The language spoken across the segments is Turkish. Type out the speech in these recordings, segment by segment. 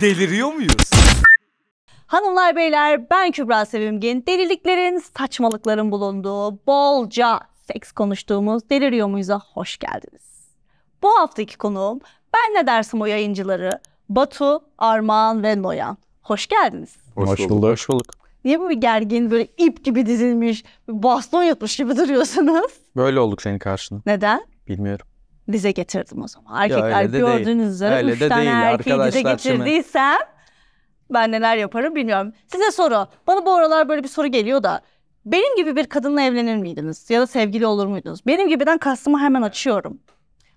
Deliriyor muyuz? Hanımlar beyler ben Kübra Sevimgin. Deliliklerin, saçmalıkların bulunduğu, bolca seks konuştuğumuz Deliriyor Muyuz'a hoş geldiniz. Bu haftaki konuğum Ben Ne Dersim O yayıncıları Batu, Armağan ve Noyan. Hoş geldiniz. Hoş, bulduk. Hoş bulduk. Niye bu bir gergin böyle ip gibi dizilmiş, baston yutmuş gibi duruyorsunuz? Böyle olduk senin karşına. Neden? Bilmiyorum dize getirdim o zaman. Erkekler ya gördüğünüz üzere öyle üç de tane değil. erkeği Arkadaşlar dize getirdiysem şimdi... ben neler yaparım bilmiyorum. Size soru. Bana bu aralar böyle bir soru geliyor da benim gibi bir kadınla evlenir miydiniz? Ya da sevgili olur muydunuz? Benim gibiden kastımı hemen açıyorum.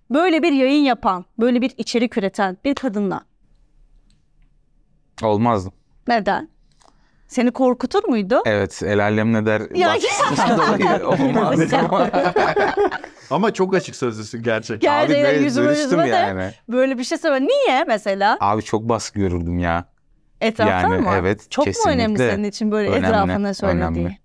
Böyle bir yayın yapan, böyle bir içerik üreten bir kadınla. Olmazdım. Neden? Seni korkutur muydu? Evet, el alem ne der? Ya, ya. olmaz. Ama çok açık sözlüsün gerçekten. Gerçekten Abi, yüzüme yüzüme yani. böyle bir şey söyle. Niye mesela? Abi çok baskı görürdüm ya. Etraftan yani, mı? Evet Çok mu önemli senin için böyle önemli, etrafına söylediği?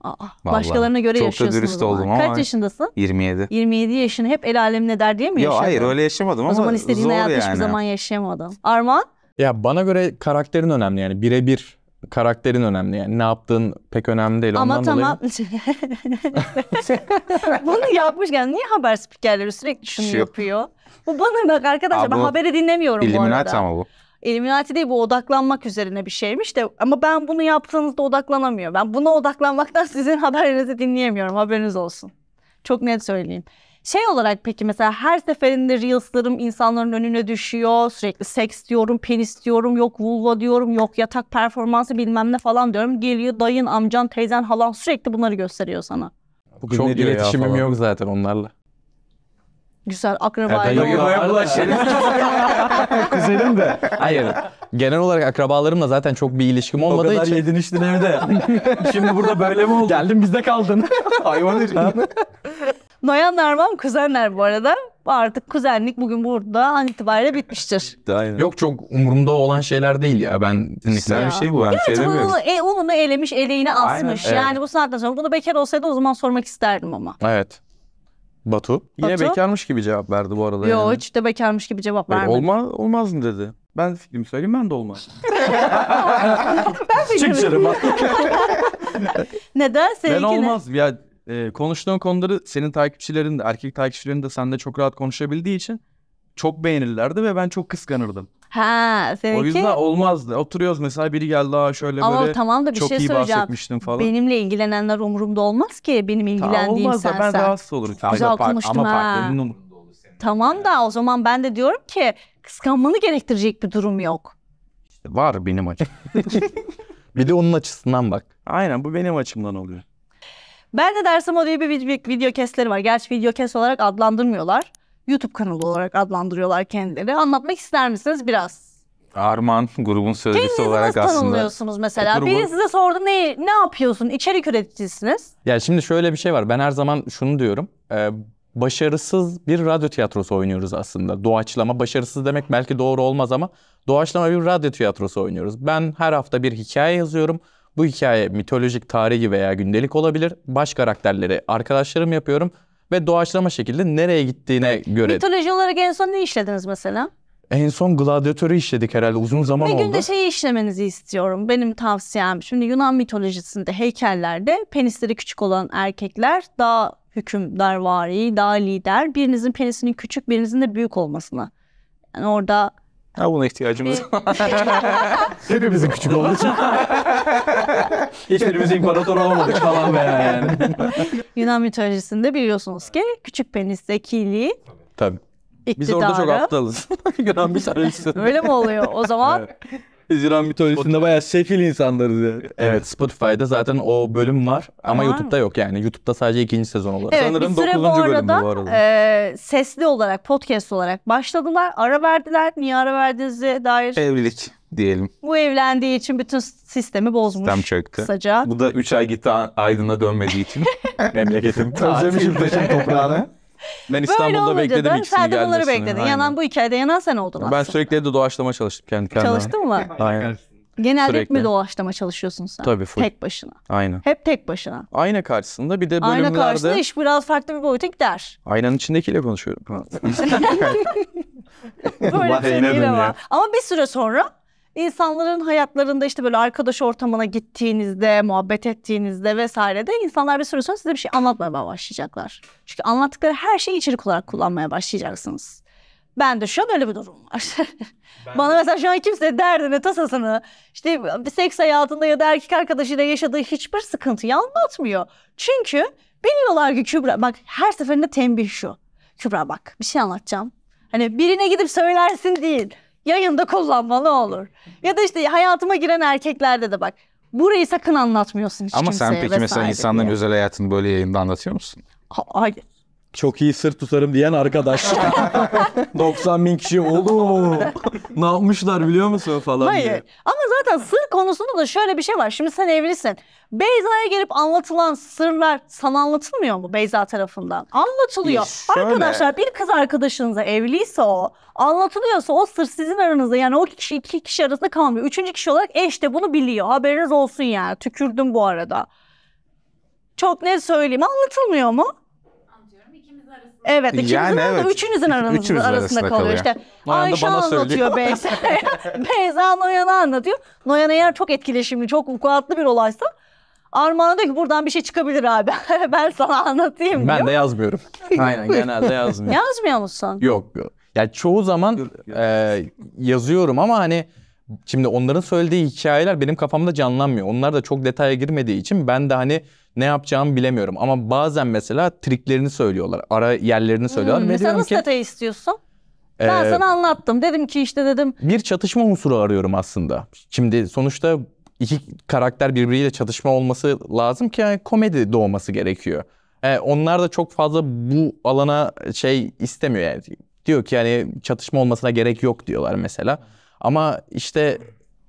Aa, başkalarına göre çok yaşıyorsunuz. Çok da dürüst oldum ama. Kaç yaşındasın? 27. 27 yaşını hep el alemin der diye mi yaşadın? Yok hayır öyle yaşamadım o ama O zaman istediğin hayatı yani. hiçbir zaman yaşayamadım. Arman? Ya bana göre karakterin önemli yani birebir karakterin önemli yani ne yaptığın pek önemli değil Ama ondan tamam. dolayı. Bunu yapmışken niye haber spikerleri sürekli şunu Şu... Şey yapıyor? Bu bana bak arkadaşlar Abi, ben haberi dinlemiyorum bu arada. ama bu. Illuminati değil bu odaklanmak üzerine bir şeymiş de ama ben bunu yaptığınızda odaklanamıyor. Ben buna odaklanmaktan sizin haberinizi dinleyemiyorum haberiniz olsun. Çok net söyleyeyim. Şey olarak peki mesela her seferinde Reels'larım insanların önüne düşüyor. Sürekli seks diyorum, penis diyorum, yok vulva diyorum, yok yatak performansı bilmem ne falan diyorum. Geliyor dayın, amcan, teyzen, halan sürekli bunları gösteriyor sana. Bugün Çok iletişimim yok zaten onlarla. Güzel akraba. yok. Dayıma bulaşın. Kuzenim de. Hayır. Genel olarak akrabalarımla zaten çok bir ilişkim O olmadığı kadar için. yedin içtin evde. Şimdi burada böyle mi oldu? Geldin bizde kaldın. Hayvan herif. Noyan Narman kuzenler bu arada. Artık kuzenlik bugün burada an itibariyle bitmiştir. Aynen. Yok çok umurumda olan şeyler değil ya. Ben dinlikler bir şey bu. Ben şey Onu, e, onu elemiş, eleğini asmış. Aynen, evet. Yani bu saatten sonra bunu bekar olsaydı o zaman sormak isterdim ama. Evet. Batu. Yine Batu? bekarmış gibi cevap verdi bu arada. Yok yani. hiç de bekarmış gibi cevap vermedi. Olma, olmaz mı dedi. Ben fikrimi söyleyeyim ben de olmaz. ben Çık dışarı bak. Neden? Seninki ben olmaz. Ne? Ya e, konuştuğun konuları senin takipçilerin de erkek takipçilerin de seninle çok rahat konuşabildiği için çok beğenirlerdi ve ben çok kıskanırdım. Ha, seninki? O yüzden olmazdı. Oturuyoruz mesela biri geldi daha şöyle Ama böyle tamam da bir çok şey iyi söyleyeceğim. bahsetmiştim falan. Benimle ilgilenenler umurumda olmaz ki benim ilgilendiğim tamam, olmaz da sensen. ben rahatsız olurum. Çok güzel Aynen, konuştum ama ha. olur Tamam da o zaman ben de diyorum ki kıskanmanı gerektirecek bir durum yok. İşte var benim açım. bir de onun açısından bak. Aynen bu benim açımdan oluyor. Ben de dersim o diye bir video kesleri var. Gerçi video kes olarak adlandırmıyorlar. YouTube kanalı olarak adlandırıyorlar kendileri. Anlatmak ister misiniz biraz? Arman grubun sözcüsü Kendinizi olarak nasıl aslında. tanımlıyorsunuz mesela? E, Grubu... Biri size sordu ne, ne yapıyorsun? İçerik üreticisiniz. Ya şimdi şöyle bir şey var. Ben her zaman şunu diyorum. Ee, başarısız bir radyo tiyatrosu oynuyoruz aslında. Doğaçlama başarısız demek belki doğru olmaz ama doğaçlama bir radyo tiyatrosu oynuyoruz. Ben her hafta bir hikaye yazıyorum. Bu hikaye mitolojik, tarihi veya gündelik olabilir. Baş karakterleri arkadaşlarım yapıyorum ve doğaçlama şekilde nereye gittiğine göre. Mitoloji olarak en son ne işlediniz mesela? En son gladyatörü işledik herhalde uzun zaman oldu. Bir gün de şeyi işlemenizi istiyorum. Benim tavsiyem şimdi Yunan mitolojisinde heykellerde penisleri küçük olan erkekler daha hükümdar hükümdarvari, daha lider. Birinizin penisinin küçük, birinizin de büyük olmasına. Yani orada Ha buna ihtiyacımız var. Hepimizin küçük olduğu için. Hiçbirimiz imparator olmadık falan be yani. Yunan mitolojisinde biliyorsunuz ki küçük penis zekiliği. Tabii. Biz orada çok aptalız. Yunan mitolojisinde. Öyle mi oluyor? O zaman Evet. Biz Yunan mitolojisinde bayağı sefil insanlarız yani. Evet Spotify'da zaten o bölüm var ama Var YouTube'da yok yani. YouTube'da sadece ikinci sezon olarak. Evet, Sanırım dokuzuncu bölüm bu arada, e, sesli olarak, podcast olarak başladılar. Ara verdiler. Niye ara verdiğinize dair Evlilik diyelim. Bu evlendiği için bütün sistemi bozmuş. Sistem çöktü. Kısaca. Bu da 3 ay gitti Aydın'a dönmediği için. Memleketim. Özlemişim taşın toprağını. Ben İstanbul'da Böyle bekledim da, ikisinin sen de bunları bekledin. Aynen. Yanan bu hikayede yanan sen oldun aslında. Ben sürekli de doğaçlama çalıştım kendi kendime. Çalıştın mı? Aynen. Genelde hep Sürekli. mi doğaçlama çalışıyorsun sen? Tabii full. Tek başına. Aynen. Hep tek başına. Ayna karşısında bir de bölümlerde... Ayna karşısında iş biraz farklı bir boyuta gider. Aynanın içindekiyle konuşuyorum. Böyle bir şey değil ama. Ama bir süre sonra insanların hayatlarında işte böyle arkadaş ortamına gittiğinizde, muhabbet ettiğinizde vesaire de insanlar bir süre sonra size bir şey anlatmaya başlayacaklar. Çünkü anlattıkları her şeyi içerik olarak kullanmaya başlayacaksınız. Ben de şu an öyle bir durum var. Bana mesela şu an kimse derdini, tasasını, işte seks hayatında ya da erkek arkadaşıyla yaşadığı hiçbir sıkıntıyı anlatmıyor. Çünkü biliyorlar ki Kübra, bak her seferinde tembih şu. Kübra bak bir şey anlatacağım. Hani birine gidip söylersin değil yayında kullanmalı olur. Ya da işte hayatıma giren erkeklerde de bak. Burayı sakın anlatmıyorsun hiç Ama kimseye. Ama sen peki mesela insanların özel hayatını böyle yayında anlatıyor musun? Hayır. Çok iyi sırt tutarım diyen arkadaş. 90 bin kişi oğlum ne yapmışlar biliyor musun falan Hayır. diye. Ama zaten sır konusunda da şöyle bir şey var. Şimdi sen evlisin. Beyza'ya gelip anlatılan sırlar sana anlatılmıyor mu Beyza tarafından? Anlatılıyor. İşte şöyle. Arkadaşlar bir kız arkadaşınıza evliyse o anlatılıyorsa o sır sizin aranızda yani o kişi iki kişi arasında kalmıyor. Üçüncü kişi olarak eş de bunu biliyor. Haberiniz olsun yani. Tükürdüm bu arada. Çok ne söyleyeyim anlatılmıyor mu? Evet ikinizin yani, evet. üçünüzün aranızda, Üçümüzün arasında, kalıyor. kalıyor. İşte Noyan Ayşe bana anlatıyor Beyza. Beyza Noyan'a anlatıyor. Noyan eğer çok etkileşimli, çok vukuatlı bir olaysa Armağan diyor ki buradan bir şey çıkabilir abi. ben sana anlatayım ben diyor. Ben de yazmıyorum. Aynen genelde yazmıyorum. Yazmıyor musun? Yok yok. Yani çoğu zaman e, yazıyorum ama hani şimdi onların söylediği hikayeler benim kafamda canlanmıyor. Onlar da çok detaya girmediği için ben de hani ne yapacağımı bilemiyorum. Ama bazen mesela triklerini söylüyorlar. Ara yerlerini söylüyorlar. Hmm, mesela nasıl detay istiyorsun? Ben ee, sana anlattım. Dedim ki işte dedim. Bir çatışma unsuru arıyorum aslında. Şimdi sonuçta iki karakter birbiriyle çatışma olması lazım ki yani komedi doğması gerekiyor. Ee, onlar da çok fazla bu alana şey istemiyor yani. Diyor ki yani çatışma olmasına gerek yok diyorlar mesela. Ama işte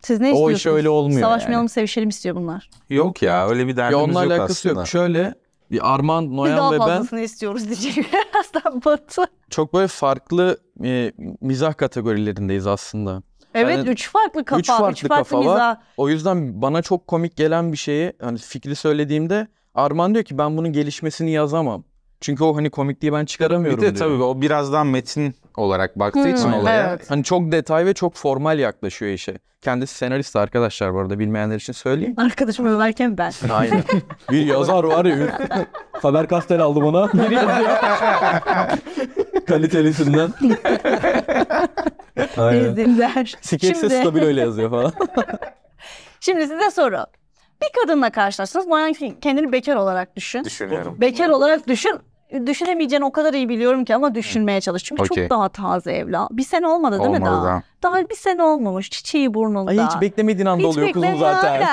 siz ne istiyorsunuz? O iş öyle olmuyor Savaşmayalım, yani. sevişelim istiyor bunlar. Yok ya öyle bir derdimiz ya onunla yok alakası aslında. yok. Şöyle bir Arman, Noyan ve ben... fazlasını istiyoruz diyecek Aslan Batı. Çok böyle farklı e, mizah kategorilerindeyiz aslında. Evet yani, üç farklı kafa. Üç farklı, üç farklı kafa mizah. var. O yüzden bana çok komik gelen bir şeyi hani fikri söylediğimde Arman diyor ki ben bunun gelişmesini yazamam. Çünkü o hani komikliği ben çıkaramıyorum Bir de diyor. tabii o birazdan metin olarak baktığı hmm, için olaya evet. hani çok detay ve çok formal yaklaşıyor işe. Kendisi senarist arkadaşlar bu arada bilmeyenler için söyleyeyim. Arkadaşım överken ben. Aynen. bir yazar var ya. Faber Castell aldı bana. Kalitelisinden. Aynen. Sketch'te bile öyle yazıyor falan. Şimdi size soru. Bir kadınla karşılaştınız. Bayan kendini bekar olarak düşün. Düşünüyorum. Bekar olarak düşün düşünemeyeceğini o kadar iyi biliyorum ki ama düşünmeye çalış. Çünkü okay. çok daha taze evla. Bir sene olmadı değil olmadı mi daha? daha? Daha bir sene olmamış. Çiçeği burnunda. Ay hiç beklemediğin anda hiç oluyor kuzum zaten.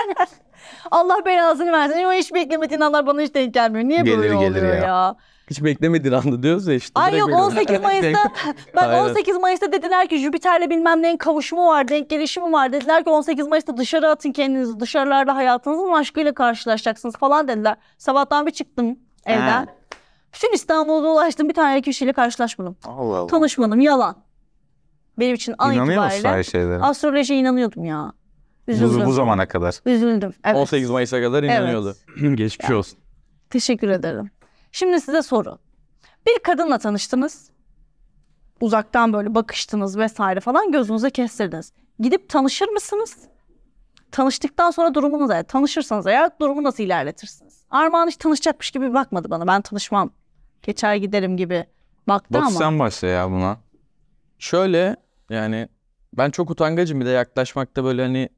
Allah belasını versin. Yo hiç beklemediğin anlar bana hiç denk gelmiyor. Niye gelir, böyle gelir oluyor ya? ya? Hiç beklemediğin anda diyoruz ya işte. Ay yok 18 Mayıs'ta ben 18 Mayıs'ta dediler ki Jüpiter'le bilmem neyin kavuşumu var, denk gelişimi var. Dediler ki 18 Mayıs'ta dışarı atın kendinizi. Dışarılarda hayatınızın aşkıyla karşılaşacaksınız falan dediler. Sabahtan bir çıktım evden. Ha. Bütün İstanbul'da dolaştım bir tane iki kişiyle karşılaşmadım. Allah Allah. Tanışmadım yalan. Benim için an İnanıyor musun her itibariyle şeylere? astrolojiye inanıyordum ya. Bu, Üzüldüm. bu zamana kadar. Üzüldüm. Evet. 18 Mayıs'a kadar inanıyordu. Geçmiş olsun. Teşekkür ederim. Şimdi size soru. Bir kadınla tanıştınız. Uzaktan böyle bakıştınız vesaire falan gözünüze kestirdiniz. Gidip tanışır mısınız? tanıştıktan sonra durumunuz eğer tanışırsanız eğer durumu nasıl ilerletirsiniz? Armağan hiç tanışacakmış gibi bakmadı bana. Ben tanışmam. Geçer giderim gibi baktı Batu ama. sen başla ya buna. Şöyle yani ben çok utangacım bir de yaklaşmakta böyle hani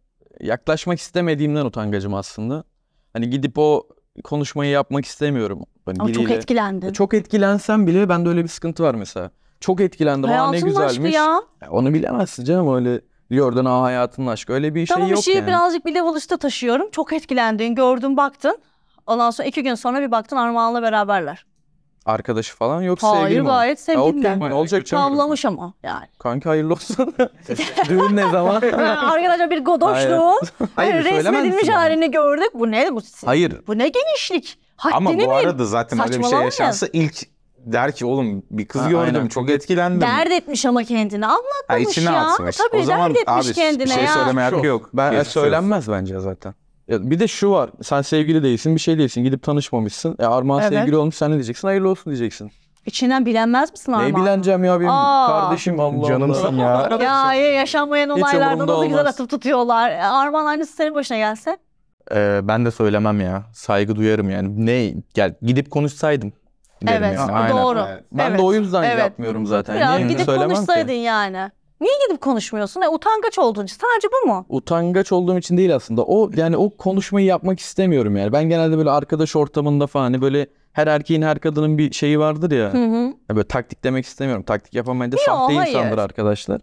yaklaşmak istemediğimden utangacım aslında. Hani gidip o konuşmayı yapmak istemiyorum. Hani ama biriyle... çok etkilendin. Çok etkilensem bile bende öyle bir sıkıntı var mesela. Çok etkilendim. Hayatın Aa, ne güzelmiş. Ya. Onu bilemezsin canım öyle Jordan Ağa hayatının aşkı öyle bir şey tamam, şey yok işi yani. birazcık bir level üstte taşıyorum. Çok etkilendin, gördün, baktın. Ondan sonra iki gün sonra bir baktın Armağan'la beraberler. Arkadaşı falan yok Hayır, sevgili Hayır gayet sevgilim. Okay, ne olacak canım? Tavlamış ama yani. Kanka hayırlı olsun. Düğün ne zaman? Ee, arkadaşlar bir godoşluğu. Hayır, resmedilmiş halini gördük. Bu ne? Bu, Hayır. Bu ne genişlik? Haddini Ama bu arada zaten öyle bir şey yaşansa ilk der ki oğlum bir kız ha, gördüm aynen. çok etkilendim. Dert etmiş ama kendini anlatmamış ha, içine ya. Atmış. Tabii o zaman etmiş abi, kendine bir şey ya. söyleme hakkı yok. Ben, ya, söylenmez bence zaten. Ya bir de şu var. Sen sevgili değilsin, bir şey değilsin. Gidip tanışmamışsın. E Armağan evet. sevgili olmuş sen ne diyeceksin? Hayırlı olsun diyeceksin. İçinden bilenmez misin Armağan? Ne bileneceğim ya benim Aa, kardeşim Allah Canımsın ya. Ya yaşanmayan olaylardan da güzel atıp tutuyorlar. E, Armağan aynısı senin başına gelse. Ee, ben de söylemem ya. Saygı duyarım yani. Ne gel gidip konuşsaydım. Evet, Aynen. doğru. Ben Evet. de o yüzden Evet. yapmıyorum zaten. Biraz Niye gidip konuşsaydın ki? yani. Niye gidip konuşmuyorsun? E, utangaç olduğun için. Sadece bu mu? Utangaç olduğum için değil aslında. O yani o konuşmayı yapmak istemiyorum yani. Ben genelde böyle arkadaş ortamında falan hani böyle her erkeğin her kadının bir şeyi vardır ya. Hı hı. Ya Böyle taktik demek istemiyorum. Taktik yapan da sahte hayır. insandır arkadaşlar.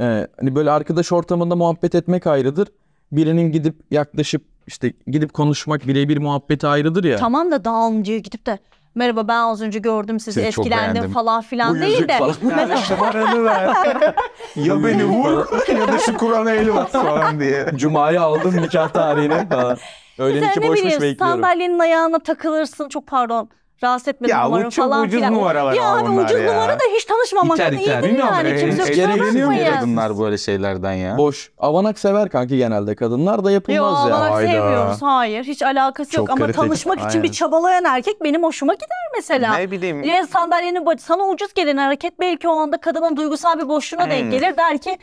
Ee, hani böyle arkadaş ortamında muhabbet etmek ayrıdır. Birinin gidip yaklaşıp işte gidip konuşmak birebir muhabbeti ayrıdır ya. Tamam da dağılın diyor gidip de merhaba ben az önce gördüm sizi, sizi etkilendim falan filan Bu değil de. Falan. Yani şımaranı ya beni vur ya da şu Kur'an'a el at falan diye. Cuma'yı aldım nikah tarihine falan. Öğlen iki boşmuş bekliyorum. Sandalyenin ayağına takılırsın çok pardon rahatsız etmedim ya, umarım uçuk, falan ucuz filan. numaralar ya abi ucuz ya. numara da hiç tanışmamak iter, iter. iyidir yani. E, kimse e, kusura bakmayın. kadınlar böyle şeylerden ya. Boş. Avanak sever kanki genelde. Kadınlar da yapılmaz Yo, ya. Yok avanak Hayda. sevmiyoruz. Hayır. Hiç alakası Çok yok. Kritik. Ama tanışmak Aynen. için bir çabalayan erkek benim hoşuma gider mesela. Ne bileyim. Yani sandalyenin başı. Sana ucuz gelen hareket belki o anda kadının duygusal bir boşluğuna hmm. denk gelir. Der ki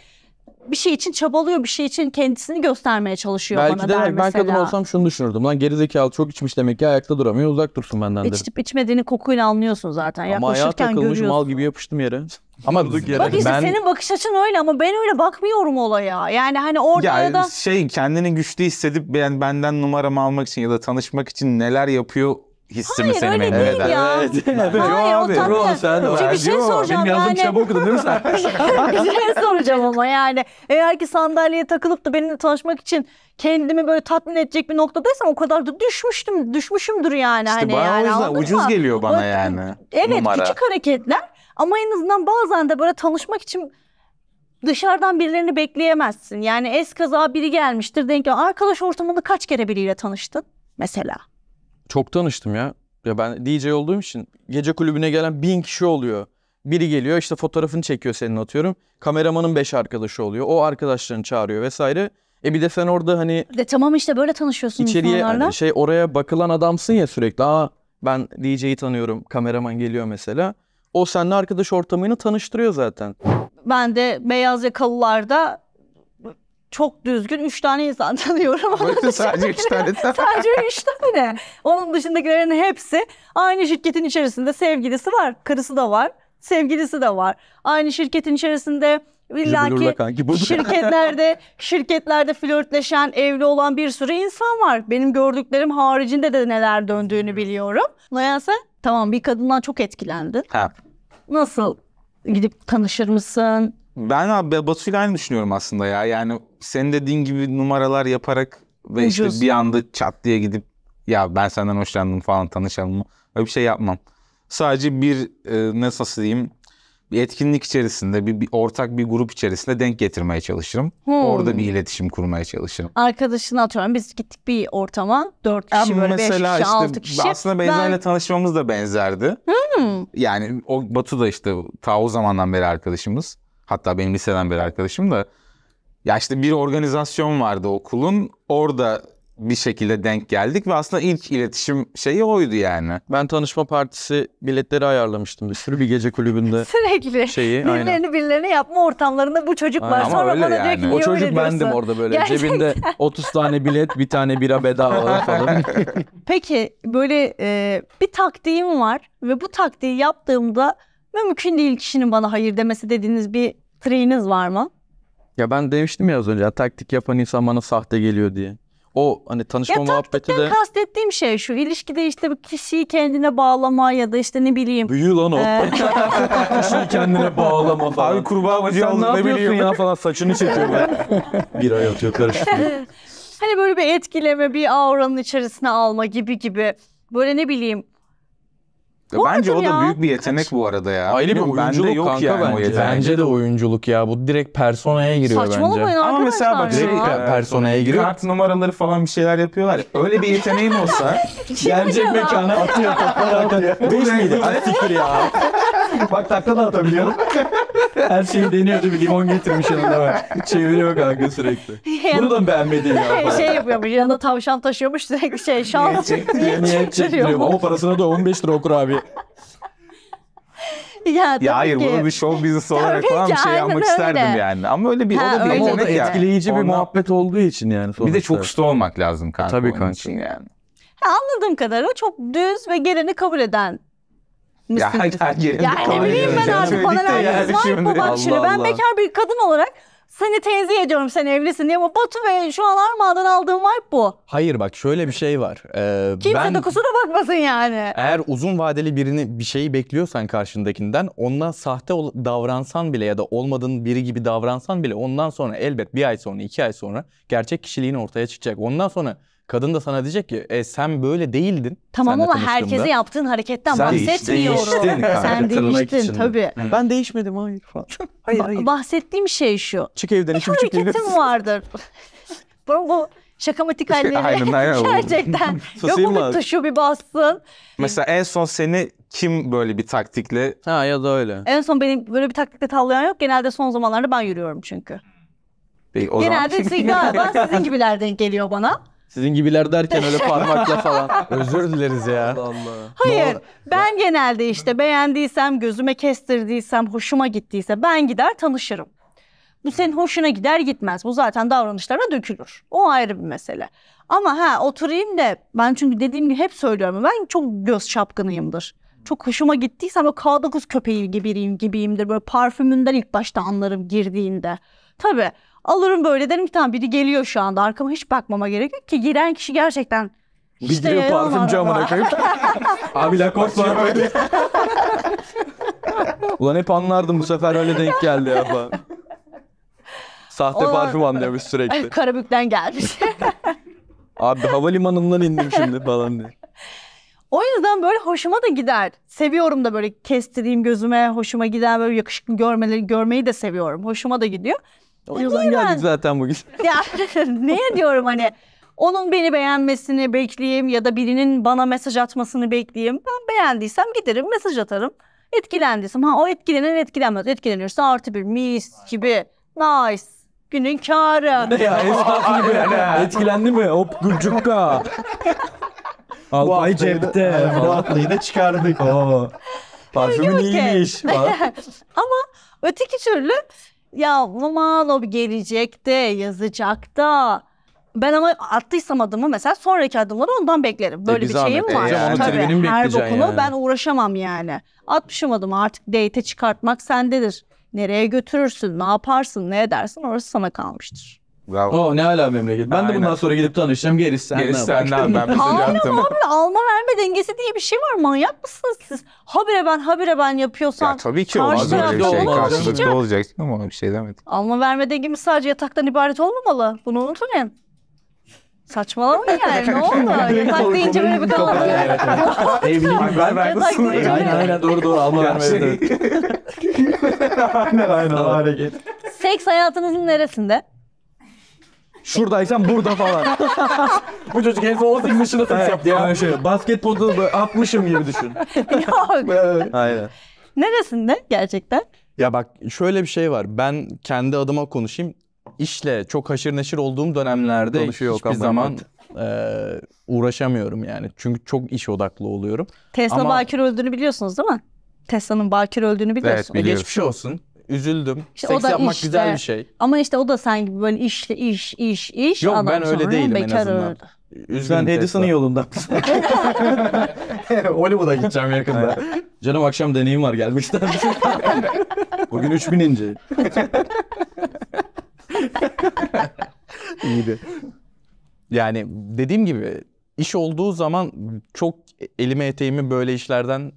bir şey için çabalıyor, bir şey için kendisini göstermeye çalışıyor Belki bana de der ben mesela. kadın olsam şunu düşünürdüm. Lan gerizekalı çok içmiş demek ki ayakta duramıyor uzak dursun benden derim. İçip içmediğini kokuyla anlıyorsun zaten. Ama ayağa takılmış mal gibi yapıştım yere. Ama bak işte ben... senin bakış açın öyle ama ben öyle bakmıyorum olaya. Yani hani orada ya, ya da... şey kendini güçlü hissedip ben benden numaramı almak için ya da tanışmak için neler yapıyor hissi Hayır, mi senin öyle değil ya. Evet. evet. Hayır o tatlı. Yo, sen Çünkü bir şey soracağım benim yazdığım yani. Çabuk okudun değil mi sen? bir şey soracağım ama yani. Eğer ki sandalyeye takılıp da benimle tanışmak için kendimi böyle tatmin edecek bir noktadaysam o kadar da düşmüştüm, düşmüşümdür yani. İşte hani Bayağı yani, o yüzden ucuz mı? geliyor bana böyle, yani. Evet numara. küçük hareketler ama en azından bazen de böyle tanışmak için dışarıdan birilerini bekleyemezsin. Yani es kaza biri gelmiştir denk arkadaş ortamında kaç kere biriyle tanıştın mesela? Çok tanıştım ya. Ya ben DJ olduğum için gece kulübüne gelen bin kişi oluyor. Biri geliyor işte fotoğrafını çekiyor senin atıyorum. Kameramanın beş arkadaşı oluyor. O arkadaşlarını çağırıyor vesaire. E bir de sen orada hani De tamam işte böyle tanışıyorsun içeriye insanlarla. hani şey oraya bakılan adamsın ya sürekli. Aa ben DJ'yi tanıyorum. Kameraman geliyor mesela. O seninle arkadaş ortamını tanıştırıyor zaten. Ben de beyaz yakalılarda çok düzgün üç tane insan tanıyorum. Onun sadece üç tane. sadece üç tane. Onun dışındakilerin hepsi aynı şirketin içerisinde sevgilisi var, karısı da var, sevgilisi de var. Aynı şirketin içerisinde illaki şirketlerde şirketlerde flörtleşen, evli olan bir sürü insan var. Benim gördüklerim haricinde de neler döndüğünü biliyorum. Noyansa tamam bir kadından çok etkilendin. Ha. Nasıl gidip tanışır mısın? Ben abi Batu aynı düşünüyorum aslında ya. Yani senin dediğin gibi numaralar yaparak ve işte bir anda çat diye gidip ya ben senden hoşlandım falan tanışalım mı? Öyle bir şey yapmam. Sadece bir e, nasıl diyeyim bir etkinlik içerisinde bir, bir ortak bir grup içerisinde denk getirmeye çalışırım. Hmm. Orada bir iletişim kurmaya çalışırım. Arkadaşını atıyorum biz gittik bir ortama dört kişi yani böyle beş kişi işte, kişi. Aslında benzerle ben... tanışmamız da benzerdi. Hmm. Yani o Batu da işte ta o zamandan beri arkadaşımız. Hatta benim liseden beri arkadaşım da ya işte bir organizasyon vardı okulun. Orada bir şekilde denk geldik ve aslında ilk iletişim şeyi oydu yani. Ben tanışma partisi biletleri ayarlamıştım bir sürü bir gece kulübünde. Sürekli. Şeyi, birilerini aynen. birilerine yapma ortamlarında bu çocuk aynen. var. Sonra Ama bana yani. diyor ki O çocuk bendim diyorsun? orada böyle. Gerçekten. Cebinde 30 tane bilet bir tane bira bedava falan. Peki böyle e, bir taktiğim var ve bu taktiği yaptığımda mümkün değil kişinin bana hayır demesi dediğiniz bir triğiniz var mı? Ya ben demiştim ya az önce taktik yapan insan bana sahte geliyor diye. O hani tanışma ya, muhabbeti de... kastettiğim şey şu ilişkide işte bu kişiyi kendine bağlama ya da işte ne bileyim. Büyü lan o. E, kişiyi kendine bağlama falan. Abi kurbağa maçı aldın ne, ne biliyorsun ya falan saçını çekiyor böyle. bir ay atıyor karıştırıyor. hani böyle bir etkileme bir auranın içerisine alma gibi gibi böyle ne bileyim Vardır bence o ya. büyük bir yetenek Kaç. bu arada ya. Ayrı bir oyunculuk yok kanka yani bence. yetenek. Bence de oyunculuk ya. Bu direkt personaya giriyor Saçmalamayın bence. Ama mesela bak şey, direkt ya. E, personaya giriyor. Kart numaraları falan bir şeyler yapıyorlar. Öyle bir yeteneğim olsa gelecek mekana atıyor toplar atıyor. Beş miydi? Ay ya. Bak takla da atabiliyorum. Her şeyi deniyordu bir limon getirmiş yanında var. Çeviriyor kanka sürekli. Bunu da mı beğenmedin ya? şey, şey yapıyormuş yanında tavşan taşıyormuş sürekli şey şal Niye niye çektiriyorum. Ama parasına da 15 lira okur abi. Ya, ya hayır ki. bunu bir show business olarak falan bir şey yapmak öyle. isterdim yani. Ama öyle bir ha, o da bir öyle. O etkileyici yani. bir muhabbet olduğu için yani. Sonuçta. Bir de çok usta olmak lazım kanka. Tabii kanka. Için yani. Ha, anladığım kadarıyla çok düz ve geleni kabul eden ya hayır her Ya ne bileyim ben artık bana verdiğiniz var mı bak şimdi ben bekar bir kadın olarak seni tenzih ediyorum sen evlisin diye ama Batu ve şu an Armağan'dan aldığım vibe bu. Hayır bak şöyle bir şey var. Ee, Kimse ben, de kusura bakmasın yani. Eğer uzun vadeli birini bir şeyi bekliyorsan karşındakinden onunla sahte davransan bile ya da olmadığın biri gibi davransan bile ondan sonra elbet bir ay sonra iki ay sonra gerçek kişiliğin ortaya çıkacak. Ondan sonra Kadın da sana diyecek ki e, sen böyle değildin. Tamam ama herkese yaptığın hareketten sen bahsetmiyorum. değiştin sen değiştin tabii. Ben değişmedim hayır falan. hayır, ba- hayır. Bahsettiğim şey şu. Çık evden iki hareketim vardır. bu, bu şakamatik halleri aynen, aynen. Yok mu tuşu bir bassın. Mesela en son seni kim böyle bir taktikle? Ha ya da öyle. En son benim böyle bir taktikle tavlayan yok. Genelde son zamanlarda ben yürüyorum çünkü. Peki, o Genelde zaman... galiba sizin gibiler denk geliyor bana. Sizin gibiler derken öyle parmakla falan. Özür dileriz ya. Allah Allah. Hayır. Ben genelde işte beğendiysem, gözüme kestirdiysem, hoşuma gittiyse ben gider tanışırım. Bu senin hoşuna gider gitmez. Bu zaten davranışlarına dökülür. O ayrı bir mesele. Ama ha oturayım da ben çünkü dediğim gibi hep söylüyorum ben çok göz çapkınıyımdır. Çok hoşuma gittiysem böyle K9 köpeği gibiyim gibiyimdir. Böyle parfümünden ilk başta anlarım girdiğinde. Tabii Alırım böyle derim ki tamam biri geliyor şu anda arkama hiç bakmama gerek yok ki giren kişi gerçekten bir işte giriyor parfümcü amına koyayım. Abi lakot var böyle. Ulan hep anlardım bu sefer öyle denk geldi ya falan. Sahte Olan... parfüm anlıyormuş sürekli. Ay, Karabük'ten gelmiş. Abi havalimanından indim şimdi falan diye. O yüzden böyle hoşuma da gider. Seviyorum da böyle kestireyim gözüme, hoşuma giden böyle yakışıklı görmeleri görmeyi de seviyorum. Hoşuma da gidiyor. O yüzden geldik zaten bugün. Ya neye diyorum hani onun beni beğenmesini bekleyeyim ya da birinin bana mesaj atmasını bekleyeyim. Ben beğendiysem giderim mesaj atarım. Etkilendiysem ha o etkilenen etkilenmez. Etkileniyorsa artı bir mis gibi. Nice. Günün kârı. Ne ya esnaf gibi. Etkilendi mi? Hop gülcükka. Alpay cepte. Bu atlıyı da çıkardık. Oo. Parfümün iyiymiş. Ama öteki türlü ya aman o gelecek de yazacak da. Ben ama attıysam adımı mesela sonraki adımları ondan beklerim. E, Böyle bir şeyim e, var. E, yani. Tabii, her bokunu yani. ben uğraşamam yani. Atmışım adımı artık date çıkartmak sendedir. Nereye götürürsün, ne yaparsın, ne edersin orası sana kalmıştır. Bravo. Oo, ne ala memleket. Ben de bundan sonra gidip tanışacağım. Gerisi sen Gerisi ne sen ne yap? Ben bir şey yaptım. abi alma verme dengesi diye bir şey var. Manyak mısınız siz? Habire ben habire ben yapıyorsam. Ya tabii ki olmaz öyle bir şey. Karşılıklı olacaksın ama bir şey demedim. Alma verme dengemiz sadece yataktan ibaret olmamalı. Bunu unutmayın. Saçmalama yani ne oldu? Yatak deyince böyle bir kalan. Evet, Ben ben. Yatak Aynen aynen doğru doğru alma verme. evet, evet. aynen aynen hareket. Seks hayatınızın neresinde? şuradaysan burada falan. Bu çocuk en son 18 yaşında seks yaptı ya. Yani şöyle basketbolda böyle atmışım gibi düşün. Yok. Aynen. Neresinde gerçekten? Ya bak şöyle bir şey var. Ben kendi adıma konuşayım. İşle çok haşır neşir olduğum dönemlerde hmm, Konuşuyor hiçbir zaman e, uğraşamıyorum yani. Çünkü çok iş odaklı oluyorum. Tesla Ama... bakir öldüğünü biliyorsunuz değil mi? Tesla'nın bakir öldüğünü biliyorsunuz. Evet, biliyoruz. Geçmiş olsun üzüldüm. İşte Seks yapmak işte, güzel bir şey. Ama işte o da sanki böyle işle iş iş iş. Yok ben öyle değilim en azından. Üzgün Sen Edison'ın yolunda. Hollywood'a gideceğim yakında. Canım akşam deneyim var gelmişler. ister misin? Bugün 3000. İyiydi. Yani dediğim gibi iş olduğu zaman çok elime eteğimi böyle işlerden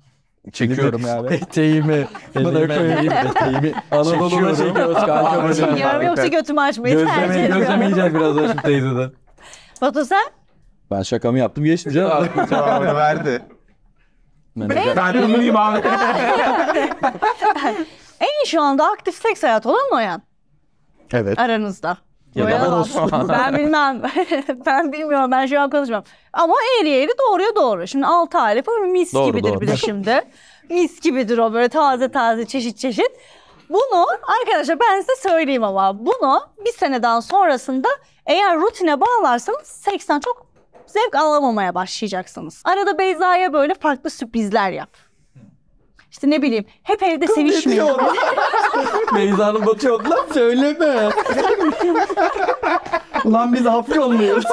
Çekiyorum yani. Eteğimi. Bana koyayım. Eteğimi. Anadolu'na çekiyoruz kanka. Çekiyorum yoksa götümü açmayı tercih ediyorum. Gözlemeyeceğiz biraz Aşık teyzeden. Batu sen? Ben şakamı yaptım geçtim canım. cevabını verdi. Menajer. Ben ünlüyüm abi. en iyi şu anda aktif seks hayat olan Noyan. Evet. Aranızda. Ya da ben bilmem. ben bilmiyorum. Ben şu an konuşmam. Ama eğri eğri doğruya doğru. Şimdi 6 aylık böyle mis doğru, gibidir doğru. bir de şimdi. mis gibidir o böyle taze taze çeşit çeşit. Bunu arkadaşlar ben size söyleyeyim ama bunu bir seneden sonrasında eğer rutine bağlarsanız seksten çok zevk alamamaya başlayacaksınız. Arada Beyza'ya böyle farklı sürprizler yap. İşte ne bileyim hep evde sevişmiyor. Beyza'nın batıyor. Lan söyleme. Lan biz muyuz?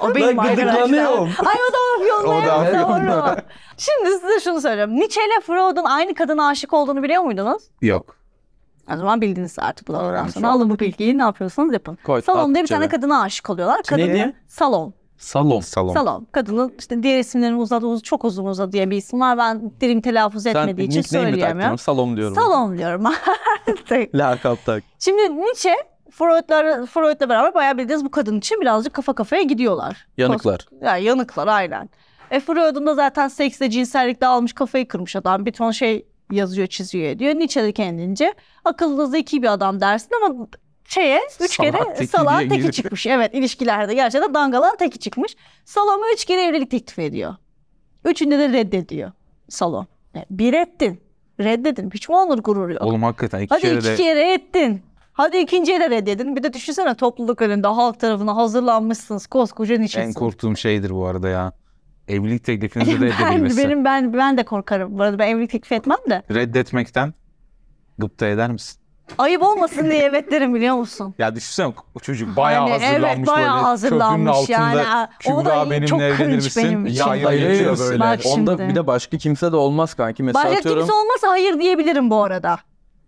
O benim ben gıdıklanıyorum. Ay o da afyonlu. O da afyonlu. Şimdi size şunu söyleyeyim. Nietzsche ile Freud'un aynı kadına aşık olduğunu biliyor muydunuz? Yok. O zaman bildiniz artık bu sonra. Alın bu bilgiyi ne yapıyorsanız yapın. Koy, Salonda bir tane kadına aşık oluyorlar. Kadın salon. Salon. Salon. Salon. Kadının işte diğer isimlerin uzadı, uzadı çok uzun uzadı diye bir isim var. Ben dilim telaffuz etmediği için söyleyemiyorum. Salon diyorum. Salon diyorum artık. Lakap tak. Şimdi Nietzsche Freud'la Freud'la beraber bayağı bildiğiniz bu kadın için birazcık kafa kafaya gidiyorlar. Yanıklar. Kost, yani yanıklar aynen. E Freud'un da zaten seksle cinsellik dağılmış kafayı kırmış adam. Bir ton şey yazıyor çiziyor diyor. Nietzsche de kendince akıllı zeki bir adam dersin ama şeye üç salak kere teki salağın teki gibi. çıkmış. Evet ilişkilerde gerçekten dangalan teki çıkmış. Salom'a üç kere evlilik teklif ediyor. Üçünde de reddediyor Salom. Yani bir ettin. Reddedin. Hiç mi olur gurur yok? Oğlum hakikaten iki Hadi kere iki de... kere ettin. Hadi ikinciye de reddedin. Bir de düşünsene topluluk önünde halk tarafına hazırlanmışsınız. Koskoca niçinsin? En korktuğum şeydir bu arada ya. Evlilik teklifinizi de Ben, benim ben ben de korkarım. Bu arada ben evlilik teklif etmem de. Reddetmekten gıpta eder misin? Ayıp olmasın diye evet derim biliyor musun? Ya düşünsene o çocuk bayağı Hani evet, bayağı böyle. hazırlanmış Köprünün yani. altında o da Kübra benimle çok evlenir cringe misin? benim için. Ya Hayır, böyle. Bak Onda şimdi. bir de başka kimse de olmaz kanki. Mesela Başka atıyorum. kimse olmazsa hayır diyebilirim bu arada.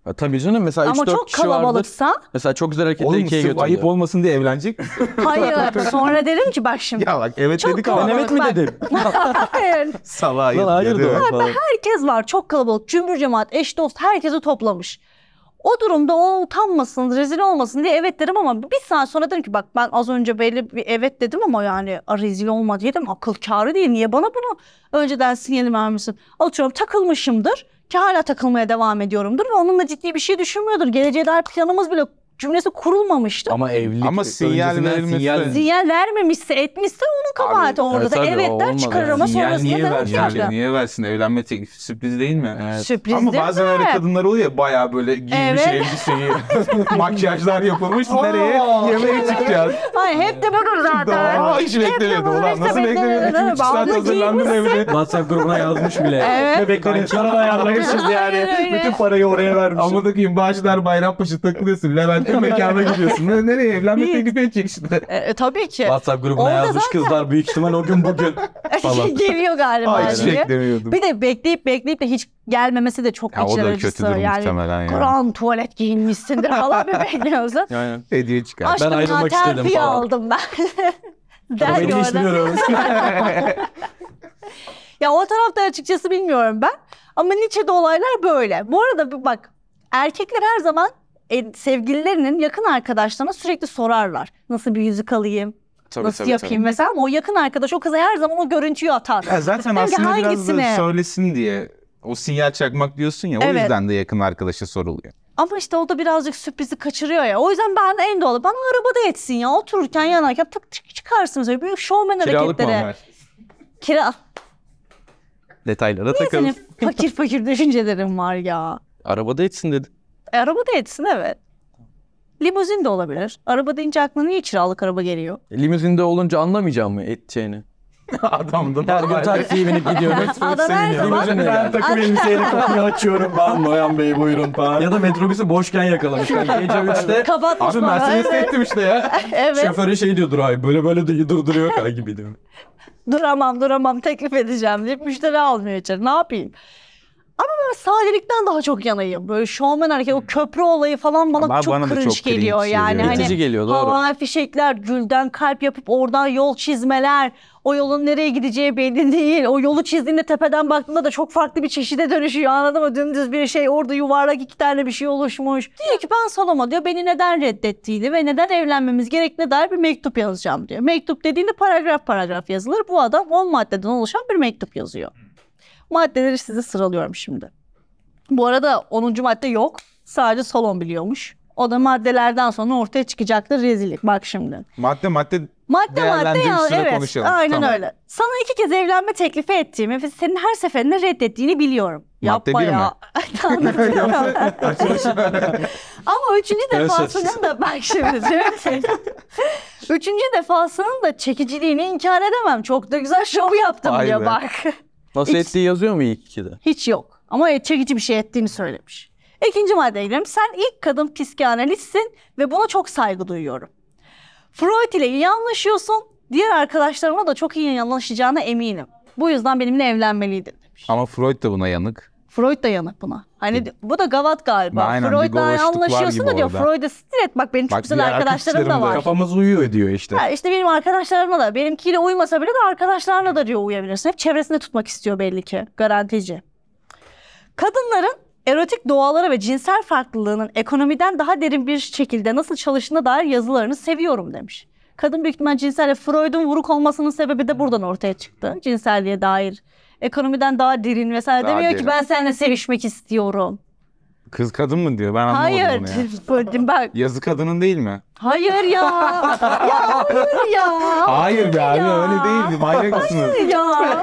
Ha, tabii canım mesela Ama 3-4 çok kişi vardır. kalabalıksa Mesela çok güzel hareketle Oğlum ikiye götürüyor. ayıp olmasın diye evlenecek. hayır. sonra derim ki bak şimdi. ya bak evet Çok dedik ama. Ben evet mi dedim? Hayır. Salağa Lan hayır Herkes var çok kalabalık. Cümbür cemaat, eş dost herkesi toplamış. O durumda o utanmasın, rezil olmasın diye evet derim ama bir saat sonra derim ki bak ben az önce belli bir evet dedim ama yani rezil olma dedim akıl kârı değil. Niye bana bunu önceden sinyali vermişsin? Atıyorum takılmışımdır ki hala takılmaya devam ediyorumdur ve onunla ciddi bir şey düşünmüyordur. Geleceğe dair planımız bile cümlesi kurulmamıştı. Ama evlilik Ama sinyal vermesi. Sinyal... sinyal vermemişse etmişse onun kabahati orada evet, da. Evet der çıkarır ama sonrasında niye da versin, yani, Niye versin? Evlenme teklifi sürpriz değil mi? Evet. Sürpriz ama değil bazen mi? öyle kadınlar oluyor baya böyle giymiş evet. elbiseyi, makyajlar yapılmış. nereye? Yemeğe çıkacağız. Hayır hep de budur zaten. Aa, hiç beklemiyordum. Ulan nasıl beklemiyordum? 3 saat hazırlandım evde. WhatsApp grubuna yazmış bile. Bebeklerin karar ayarlamışız yani. Bütün parayı oraya vermişim. Ama da bağışlar Bayrampaşa takılıyorsun. Levent bir mekana gidiyorsun. Nereye evlenme teklifi edeceksin? E, e, tabii ki. WhatsApp grubuna Orada yazmış zaten... kızlar büyük ihtimal o gün bugün falan. Şey geliyor galiba. Ay hani. hiç beklemiyordum. Bir de bekleyip bekleyip de hiç gelmemesi de çok ya, içler acısı. O da kötüdür yani, muhtemelen ya. Kur'an tuvalet giyinmişsindir falan bir bekliyorsun. Yani hediye çıkar. Aşkımdan ben ayrılmak istedim falan. aldım ben. Der beni hiç ya o tarafta açıkçası bilmiyorum ben. Ama Nietzsche'de olaylar böyle. Bu arada bak erkekler her zaman e, sevgililerinin yakın arkadaşlarına sürekli sorarlar. Nasıl bir yüzük alayım? Tabii, Nasıl tabii, yapayım tabii. mesela ama o yakın arkadaş o kıza her zaman o görüntüyü atar. Ya zaten Dedim aslında ki, biraz da söylesin diye o sinyal çakmak diyorsun ya evet. o yüzden de yakın arkadaşa soruluyor. Ama işte o da birazcık sürprizi kaçırıyor ya. O yüzden ben en doğru bana arabada etsin ya. Otururken yanarken tık tık çıkarsın böyle büyük şovmen Kiralık Kira Detaylara takalım. Niye senin fakir fakir düşüncelerin var ya? Arabada etsin dedi araba da etsin evet. Limuzin de olabilir. Araba deyince aklına niye kiralık araba geliyor? E, de olunca anlamayacağım mı edeceğini? Adamdım. Her gün taksiye binip gidiyorum. Adam her zaman. Ben takım elbiseyle kapıyı açıyorum. Ben Noyan Bey buyurun falan. Ya da metrobüsü boşken yakalamış. Gece 3'te. Kapatmış Abi Mercedes evet. ettim işte ya. evet. Şoföre şey diyor duray. böyle böyle de durduruyor kanka gibi diyorum. duramam duramam teklif edeceğim deyip müşteri almıyor içeri. Ne yapayım? Ama ben sadelikten daha çok yanayım. Böyle şovmen hareket o hmm. köprü olayı falan bana Ama çok bana cringe çok geliyor yani. Geliyor. Hani geliyor doğru. Havai fişekler, gülden kalp yapıp oradan yol çizmeler. O yolun nereye gideceği belli değil. O yolu çizdiğinde tepeden baktığında da çok farklı bir çeşide dönüşüyor. Anladın mı? Dümdüz bir şey orada yuvarlak iki tane bir şey oluşmuş. Diyor ki ben Saloma diyor beni neden reddettiğini ve neden evlenmemiz gerektiğine dair bir mektup yazacağım diyor. Mektup dediğinde paragraf paragraf yazılır. Bu adam 10 maddeden oluşan bir mektup yazıyor. Maddeleri size sıralıyorum şimdi. Bu arada 10. madde yok. Sadece salon biliyormuş. O da maddelerden sonra ortaya çıkacaktır rezillik. Bak şimdi. Madde madde Madde madde ya, evet konuşalım. aynen tamam. öyle. Sana iki kez evlenme teklifi ettiğimi ve senin her seferinde reddettiğini biliyorum. Madde Yapma bir ya. Ama üçüncü defasının da bak şimdi Üçüncü defasının da çekiciliğini inkar edemem. Çok da güzel şov yaptım Aynen. diyor bak. Nasıl Hiç- ettiği yazıyor mu ilk ikide? Hiç yok. Ama e, çekici bir şey ettiğini söylemiş. İkinci maddeye girelim. Sen ilk kadın psikanalistsin ve buna çok saygı duyuyorum. Freud ile iyi anlaşıyorsun. Diğer arkadaşlarıma da çok iyi anlaşacağına eminim. Bu yüzden benimle evlenmeliydin demiş. Ama Freud da buna yanık. Freud da yanık buna. Hani bu da gavat galiba. Aynen, Freud'la anlaşıyorsun da diyor. Freud'u siktir et. Bak benim çok güzel arkadaşlarım da var. Kafamız uyuyor diyor işte. Ha, işte benim arkadaşlarımla da. Benimkiyle uymasa bile de arkadaşlarla da diyor uyuyabilirsin. Hep çevresinde tutmak istiyor belli ki. Garantici. Kadınların erotik doğaları ve cinsel farklılığının ekonomiden daha derin bir şekilde nasıl çalıştığına dair yazılarını seviyorum demiş. Kadın büyük ihtimal cinsel Freud'un vuruk olmasının sebebi de buradan ortaya çıktı. Cinselliğe dair ekonomiden daha derin vesaire Daha demiyor derin. ki ben seninle sevişmek istiyorum. Kız kadın mı diyor? Ben anlamadım Hayır. bunu ya. Böyle Bak Yazı kadının değil mi? hayır ya. ya hayır ya. Hayır be abi Ya. öyle değildi. Manyak ya.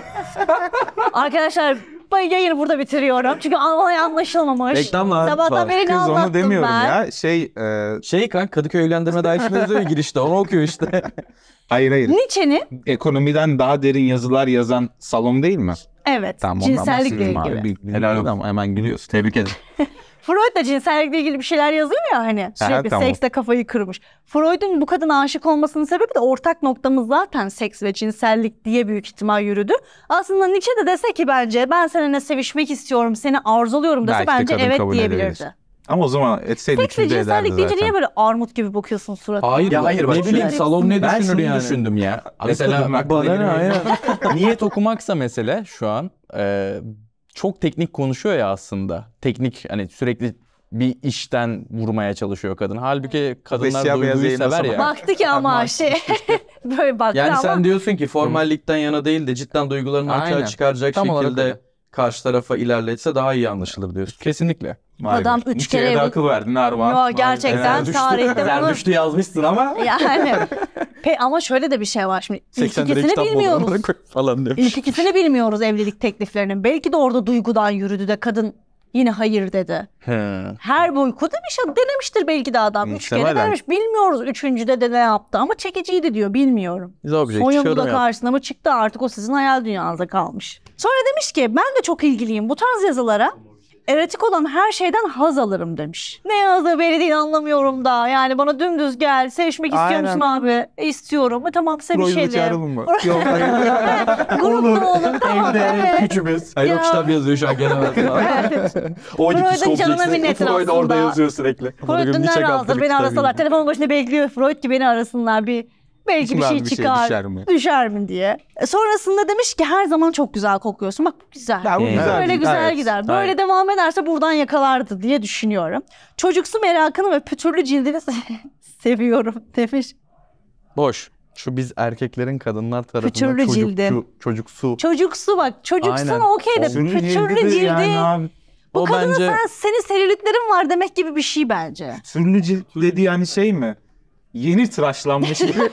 Arkadaşlar yayını burada bitiriyorum. Çünkü olay anlaşılmamış. Reklam Sabahtan beri ne Kız anlattım onu demiyorum ben. ya. Şey e, Şey kan Kadıköy evlendirme dairesinde yazıyor ya girişte onu okuyor işte. hayır hayır. Nietzsche'nin ekonomiden daha derin yazılar yazan salon değil mi? evet Tamam, ondan cinsellikle bahsediyorum ilgili. abi. Helal olsun. Hemen gülüyorsun. Tebrik ederim. Freud da cinsellikle ilgili bir şeyler yazıyor ya hani sürekli tamam. seksle kafayı kırmış. Freud'un bu kadına aşık olmasının sebebi de ortak noktamız zaten seks ve cinsellik diye büyük ihtimal yürüdü. Aslında Nietzsche de dese ki bence ben seninle sevişmek istiyorum, seni arzuluyorum dese Belki bence de evet diyebilirdi. Edebilir. Ama o zaman etseydi Peki, üçüncü ederdi zaten. Peki niye böyle armut gibi bakıyorsun suratına? Hayır ya hayır bak ne bileyim salon ne ben düşünür yani. düşündüm ya. Mesela bana ne aynen. Niyet okumaksa mesela şu an e, çok teknik konuşuyor ya aslında. Teknik hani sürekli bir işten vurmaya çalışıyor kadın. Halbuki kadınlar Besya duyguyu sever ya. Baktı ki ama şey böyle baktı yani ama. sen diyorsun ki formallikten yana değil de cidden duygularını açığa çıkaracak Tam şekilde karşı tarafa ilerletse daha iyi anlaşılır diyorsun. Kesinlikle. Vay Adam be. üç kere... Niçe'ye akıl verdin Armağan. Yo, gerçekten Vay tarihte bunu... düştü yazmışsın ama. Yani. Pe ama şöyle de bir şey var şimdi. İlk ikisini bilmiyoruz. Falan demiş. İlk ikisini bilmiyoruz evlilik tekliflerinin. Belki de orada duygudan yürüdü de kadın yine hayır dedi. He. Her boyku demiş denemiştir belki de adam. Üç kere denemiş. Bilmiyoruz üçüncüde de ne yaptı ama çekiciydi diyor bilmiyorum. Şey Son da karşısına mı çıktı artık o sizin hayal dünyanızda kalmış. Sonra demiş ki ben de çok ilgiliyim bu tarz yazılara erotik olan her şeyden haz alırım demiş. Ne hazı verdiğini anlamıyorum da. Yani bana dümdüz gel. Sevişmek istiyor musun abi? E, istiyorum. E, bir sevişelim. Roy'u çağıralım mı? Yok hayır. Grupta olur. Tamam. Evde küçümüz. Hayır o Ya. kitap yazıyor şu an gelemez. Freud'un Oedipus canına kompleksi. minnet Freud orada yazıyor sürekli. Freud dünden razıdır beni arasalar. Telefon başında bekliyor Freud ki beni arasınlar bir belki bir şey bir şey çıkar. Şey düşer, mi? düşer mi diye. E, sonrasında demiş ki her zaman çok güzel kokuyorsun. Bak güzel. Ya, bu güzel. Böyle güzel evet. gider. Böyle evet. devam ederse buradan yakalardı diye düşünüyorum. Çocuksu merakını ve pütürlü cildini seviyorum demiş. Boş. Şu biz erkeklerin kadınlar tarafından pütürlü çocuk, cildi. çocuksu. Çocuksu bak. Çocuksun okey de pütürlü cildi. Yani abi. Bu o kadının bence... sen, senin selülitlerin var demek gibi bir şey bence. Sünni cilt dedi yani şey mi? yeni tıraşlanmış gibi.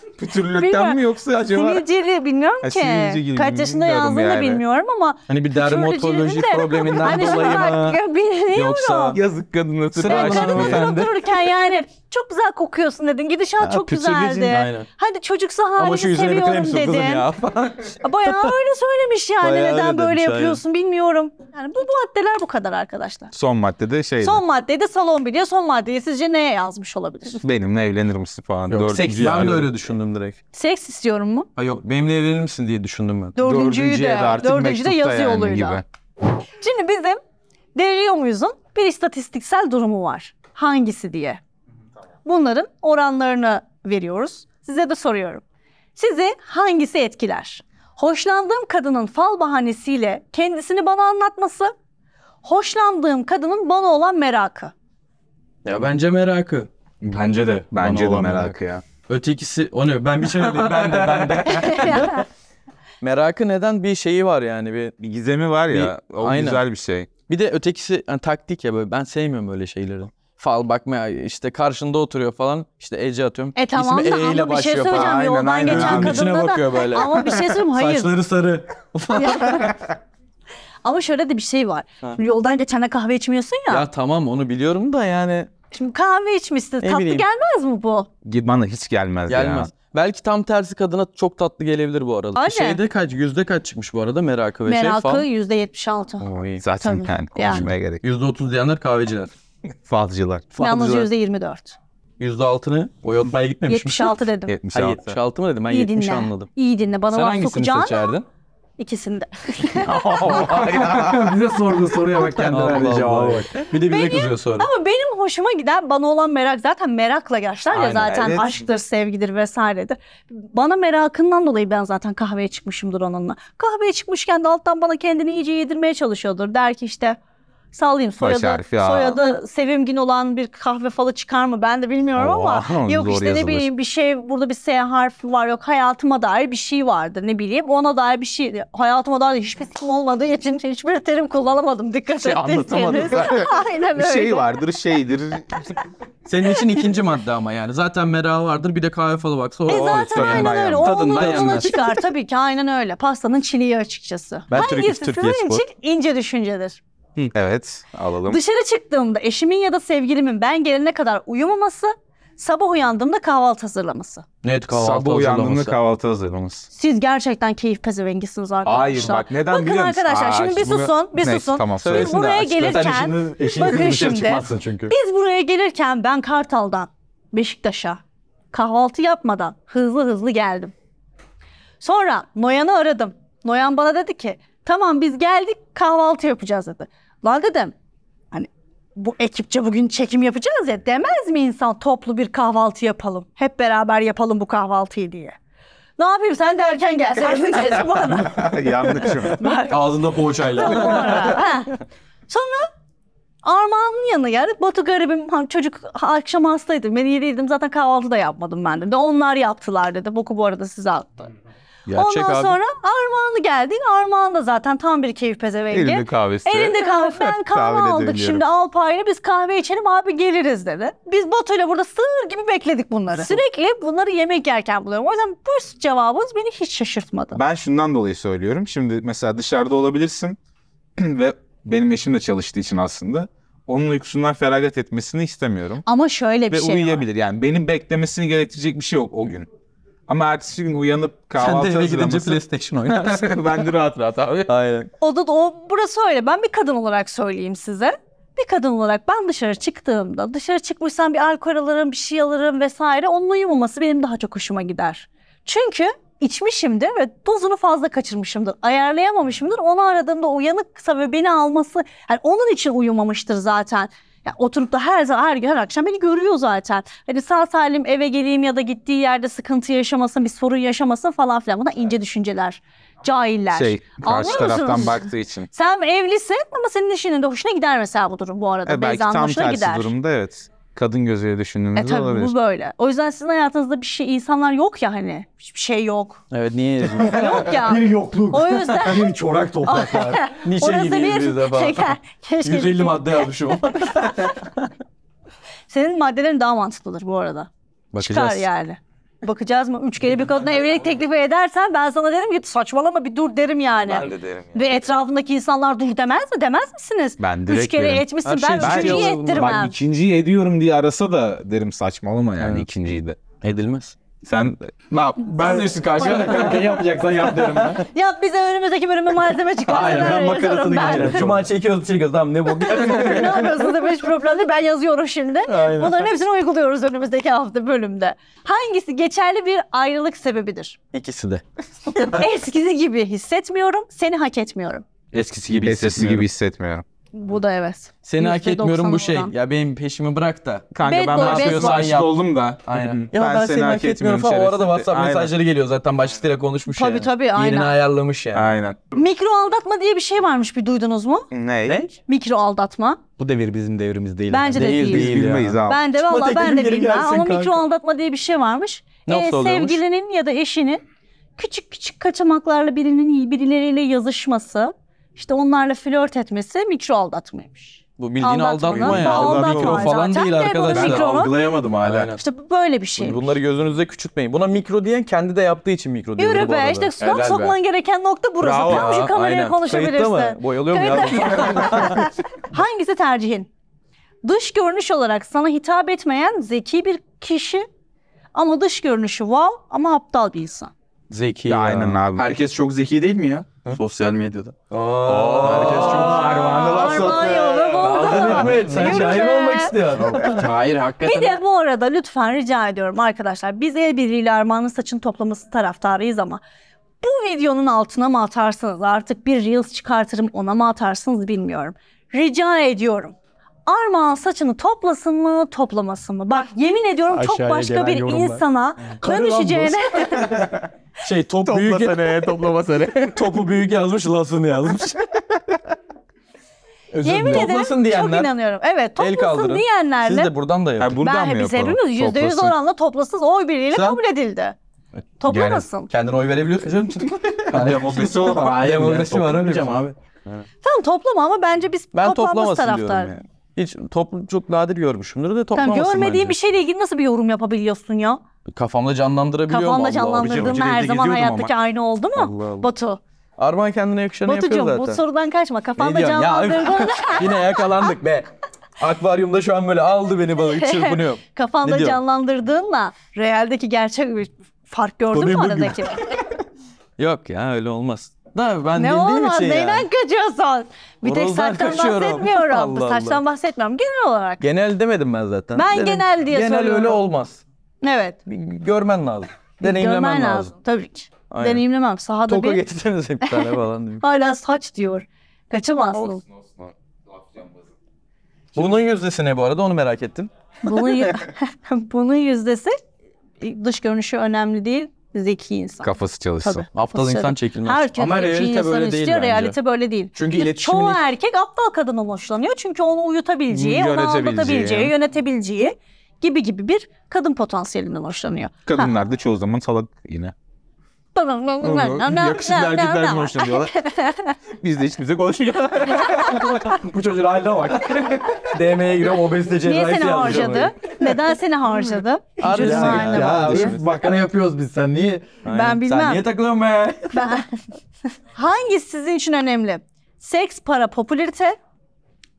Pütürlükten mi yoksa acaba? Sivilceli bilmiyorum ki. Ha, sivilce gibi Kaç yaşında bilmiyorum yazdığını yani. bilmiyorum ama. Hani bir dermatoloji probleminden hani dolayı mı? Yoksa yazık kadın sıra evet, kadın sıra dururken yani çok güzel kokuyorsun dedin. Gidişat çok güzeldi. Aynen. Hadi çocuksu halini seviyorum dedin. Ya. Bayağı öyle söylemiş yani Bayağı neden böyle demiş, yapıyorsun aynen. bilmiyorum. Yani bu bu maddeler bu kadar arkadaşlar. Son maddede şey. Son maddede salon biliyor. Son maddeyi sizce neye yazmış olabilir? Benimle evlenir misin falan. Yok, seks, ben de öyle düşündüm düşündüm direkt. Seks istiyorum mu? Ha yok benimle evlenir misin diye düşündüm ben. Dördüncüyü de, artık dördüncü de mektupta yazı yani yoluyla. gibi. Şimdi bizim deri muyuzun bir istatistiksel durumu var. Hangisi diye. Bunların oranlarını veriyoruz. Size de soruyorum. Sizi hangisi etkiler? Hoşlandığım kadının fal bahanesiyle kendisini bana anlatması, hoşlandığım kadının bana olan merakı. Ya bence merakı. Bence de. Bence Bana de olan merakı merak. ya. Ötekisi o ne? Ben bir şey diyeyim. Ben de ben de. Merakı neden bir şeyi var yani bir Bir gizemi var ya. o Aynen. güzel bir şey. bir de ötekisi yani taktik ya böyle ben sevmiyorum böyle şeyleri. Fal bakmaya işte karşında oturuyor falan işte Ece atıyorum. E tamam İsmi da E ile ama bir şey başlıyor söyleyeceğim. falan. Aynen, Yoldan aynen. geçen Gözünün kadında bakıyor da. böyle. Ama bir şey söyleyeyim hayır. Saçları sarı. ama şöyle de bir şey var. Yoldan geçene kahve içmiyorsun ya. Ya tamam onu biliyorum da yani Şimdi kahve içmişsiniz. tatlı bileyim. gelmez mi bu? Bana hiç gelmez, Gelmez. ya. Belki tam tersi kadına çok tatlı gelebilir bu arada. Aynen. Şeyde kaç, yüzde kaç çıkmış bu arada merakı ve şey yüzde falan. altı. Oy, Zaten Tabii. yani konuşmaya gerek. Yüzde otuz diyenler kahveciler. Falcılar. Yalnız yirmi dört. Yüzde altını o boyatmaya gitmemiş mi? 76 dedim. 76. Hayır, 76 mı dedim? Ben İyi 70 dinle. anladım. İyi dinle. Bana Sen laf hangisini sokacaksın. seçerdin? İkisinde. bize sordu soruya bak kendilerine cevabı Bir de bize benim, kızıyor sonra. Ama benim hoşuma giden bana olan merak zaten merakla yaşlar ya zaten evet. aşktır, sevgidir vesairedir. Bana merakından dolayı ben zaten kahveye çıkmışımdır onunla. Kahveye çıkmışken de alttan bana kendini iyice yedirmeye çalışıyordur. Der ki işte sallayayım soyadı, harfi, soyadı sevimgin olan bir kahve falı çıkar mı ben de bilmiyorum Oo, ama yok işte yazılır. ne bileyim bir şey burada bir S harfi var yok hayatıma dair bir şey vardır ne bileyim ona dair bir şey hayatıma dair hiçbir terim olmadığı için hiçbir terim kullanamadım dikkat şey ettiyseniz. Aynen Bir şey vardır şeydir. Senin için ikinci madde ama yani. Zaten merağı vardır bir de kahve falı baksa. E zaten o, aynen öyle. O Tadından onu, çıkar tabii ki aynen öyle. Pastanın çiliği açıkçası. Ben Hangisi Türkiye, sizin için ince düşüncedir? Evet alalım. Dışarı çıktığımda eşimin ya da sevgilimin ben gelene kadar uyumaması, sabah uyandığımda kahvaltı hazırlaması. Net kahvaltı Sabah uyandığında hazırlaması. kahvaltı hazırlamanız. Siz gerçekten keyif pezevengisiniz arkadaşlar. Hayır bak neden biliyor musun? arkadaşlar Aa, şimdi bir bunu- susun, bir Neyse, susun. tamam, Biz buraya açıklasın. gelirken şimdi Bakın şimdi. çünkü. Biz buraya gelirken ben Kartal'dan Beşiktaş'a kahvaltı yapmadan hızlı hızlı geldim. Sonra Noyan'ı aradım. Noyan bana dedi ki Tamam biz geldik kahvaltı yapacağız dedi. Lan dedim hani bu ekipçe bugün çekim yapacağız ya demez mi insan toplu bir kahvaltı yapalım. Hep beraber yapalım bu kahvaltıyı diye. Ne yapayım sen de erken gelseydin dedim bana. Yanlışım. Ağzında poğaçayla. Sonra Armağan'ın yanı yani Batu garibim hani çocuk akşam hastaydı. Ben iyi değildim zaten kahvaltı da yapmadım ben dedi. Onlar yaptılar dedi. Boku bu arada size attı. Gerçek Ondan abi. sonra Armağan'ı geldik. Armağan da zaten tam bir keyif pezevengi. Elinde kahvesi. Elinde kahve. Ben kahve aldık şimdi Alpay'la biz kahve içelim abi geliriz dedi. Biz Batu'yla burada sığır gibi bekledik bunları. Sürekli bunları yemek yerken buluyorum. O yüzden bu cevabınız beni hiç şaşırtmadı. Ben şundan dolayı söylüyorum. Şimdi mesela dışarıda olabilirsin ve benim eşim de çalıştığı için aslında onun uykusundan feragat etmesini istemiyorum. Ama şöyle bir ve şey uyuyabilir. var. uyuyabilir. Yani benim beklemesini gerektirecek bir şey yok o gün. Ama ertesi gün uyanıp kahvaltı Sen de eve gidince PlayStation oynarsın. ben de rahat rahat abi. Aynen. O da o burası öyle. Ben bir kadın olarak söyleyeyim size. Bir kadın olarak ben dışarı çıktığımda dışarı çıkmışsam bir alkol alırım, bir şey alırım vesaire. Onun uyumaması benim daha çok hoşuma gider. Çünkü içmişimdir ve dozunu fazla kaçırmışımdır. Ayarlayamamışımdır. Onu aradığımda uyanıksa ve beni alması yani onun için uyumamıştır zaten oturup da her zaman her gün her akşam beni görüyor zaten. Hani sağ salim eve geleyim ya da gittiği yerde sıkıntı yaşamasın, bir sorun yaşamasın falan filan. buna ince evet. düşünceler. Cahiller. Şey, karşı Anlıyor taraftan musunuz? baktığı için. Sen evlisin ama senin eşinin de hoşuna gider mesela bu durum bu arada. Evet belki Beyza'nın tam tersi gider. durumda evet kadın gözüyle düşündüğümüz e, tabii, olabilir. Bu böyle. O yüzden sizin hayatınızda bir şey insanlar yok ya hani. Hiçbir şey yok. Evet niye? yok ya. Bir yokluk. O yüzden. bir çorak topraklar. Nietzsche gibiyiz bir... biz de Keşke 150 madde yazmışım. Senin maddelerin daha mantıklıdır bu arada. Bakacağız. Çıkar yani bakacağız mı? Üç kere bir kadına evlilik teklifi edersen ben sana derim ki saçmalama bir dur derim yani. Ben de derim. Yani. Ve etrafındaki insanlar dur demez mi? Demez misiniz? Ben direkt Üç kere derim. etmişsin şey, ben üçüncüyü şey ettirmem. Ben ikinciyi ediyorum diye arasa da derim saçmalama yani evet. ikinciyi de. Edilmez. Sen ne yap? Ben de üstü karşıya kanka yapacaksan yap derim ben. Yap bize önümüzdeki bölümün malzeme çıkar. Aynen ben makarasını geçerim. Cuma çekiyoruz çekiyoruz tamam ne bu? ne yapıyorsunuz da hiç problem değil ben yazıyorum şimdi. Aynen. Bunların hepsini uyguluyoruz önümüzdeki hafta bölümde. Hangisi geçerli bir ayrılık sebebidir? İkisi de. Eskisi gibi hissetmiyorum seni hak etmiyorum. Eskisi gibi Eskisi hissetmiyorum. gibi hissetmiyorum. Bu da evet. Seni hak etmiyorum bu şey. olan. Ya benim peşimi bırak da. Kanka Bad ben boy, bad ne yapıyorsan boy. yap. oldum da. Aynen. Ya ben, seni hak etmiyorum falan. O arada şerefsiz. WhatsApp Aynen. mesajları geliyor zaten başlıkla konuşmuş Tabii, yani. tabii, aynen. Yerini ayarlamış yani. Aynen. Mikro aldatma diye bir şey varmış bir duydunuz mu? Ne? Ne? Mikro aldatma. Bu devir bizim devrimiz değil. Bence de değil. Biz bilmeyiz abi. Ben de valla ben de bilmem ama mikro aldatma diye bir şey varmış. Nasıl ee, oluyormuş? sevgilinin ya da eşinin küçük küçük kaçamaklarla birinin birileriyle yazışması işte onlarla flört etmesi mikro aldatmaymış. Bu bildiğin Aldatmanın aldatma ya. aldatma Mikro falan değil de bu arkadaşlar. mikro- Algılayamadım hala. Aynen. İşte böyle bir şey. Bunları gözünüzde küçültmeyin. Buna mikro diyen kendi de yaptığı için mikro diyor Yürü bu be arada. işte Helal stop be. gereken nokta burası. Bravo Tam şu ya, kameraya aynen. konuşabilirsin. Kayıtta mı? Boyalıyor mu Hangisi tercihin? Dış görünüş olarak sana hitap etmeyen zeki bir kişi ama dış görünüşü wow ama aptal bir insan. Zeki ya. Aynen abi. Herkes çok zeki değil mi ya? Hı? Sosyal medyada. Aa, herkes çok Armağan'da laf satıyor. Hazır olmak istiyorsun. Hayır hakikaten. Bir de bu arada lütfen rica ediyorum arkadaşlar. Biz el birliğiyle Armağan'ın saçını toplaması taraftarıyız ama bu videonun altına mı atarsınız artık bir Reels çıkartırım ona mı atarsınız bilmiyorum. Rica ediyorum. Armağan saçını toplasın mı toplamasın mı? Bak yemin ediyorum Aşağıya çok başka bir yorumlar. insana dönüşeceğine. şey top büyük. Toplasana toplamasana. Topu büyük yazmış lasını yazmış. Özür Yemin ederim toplasın diyenler, çok inanıyorum. Evet toplasın diyenlerle. Siz de buradan da yapın. Yani buradan ben, mı biz hepimiz yüzde yüz oranla toplasız oy birliğiyle Sen... kabul edildi. Toplamasın. Yani, kendine oy verebiliyorsun canım. Demokrasi olur. Demokrasi var öyle şey. abi. Tamam toplama ama bence biz ben toplanması taraftar. Yani. Hiç toplum çok nadir görmüşümdür de toplamasın tamam, Görmediğin bence. bir şeyle ilgili nasıl bir yorum yapabiliyorsun ya? Kafamda canlandırabiliyorum. Kafamda canlandırdığım her zaman hayattaki ama. aynı oldu mu Allah Allah. Batu? Arman kendine yakışanı Batucuğum, yapıyor zaten. Batucuğum bu sorudan kaçma. Kafanda canlandırdığın... Yine yakalandık be. Akvaryumda şu an böyle aldı beni balık çırpınıyor. Kafanda canlandırdığınla realdeki gerçek bir fark gördün mü aradaki? Yok ya öyle olmaz. Da ben ne bildiğim olmaz, için yani. neyden kaçıyorsun? Bir tek saçtan kaçıyorum. bahsetmiyorum. Allah Allah. Saçtan bahsetmiyorum genel olarak. Genel demedim ben zaten. Ben Dedim, genel diye Genel soruyorum. öyle olmaz. Evet. Bir görmen lazım. Deneyimlemen Görmen lazım. lazım. Tabii ki. Aynen. Deneyimlemem. Sahada Toka bir getirsenize hep tane falan diyor. hala saç diyor. Kaçamazsın. Olsun olsun. Bunun yüzdesi ne bu arada onu merak ettim. Bunun, bunun yüzdesi dış görünüşü önemli değil zeki insan. Kafası çalışsın. Tabii, aptal insan çekilmez. Herkes Ama realite böyle değil istiyor, realite böyle değil. Çünkü yani Çoğu erkek aptal kadından hoşlanıyor. Çünkü onu uyutabileceği, yönetebileceği, onu anlatabileceği, yönetebileceği gibi gibi bir kadın potansiyelinden hoşlanıyor. Kadınlar ha. da çoğu zaman salak yine. Yakışıklı erkeklerden hoşlanıyorlar. Biz de hiç kimse konuşmuyor. Bu çocuğun haline bak. DM'ye giriyor obezite cerrahisi Niye seni harcadı? Neden seni harcadı? Çocuğun haline bak. Bakana yapıyoruz biz sen niye? Ben bilmem. Sen niye takılıyorsun be? Hangisi sizin için önemli? Seks, para, popülerite,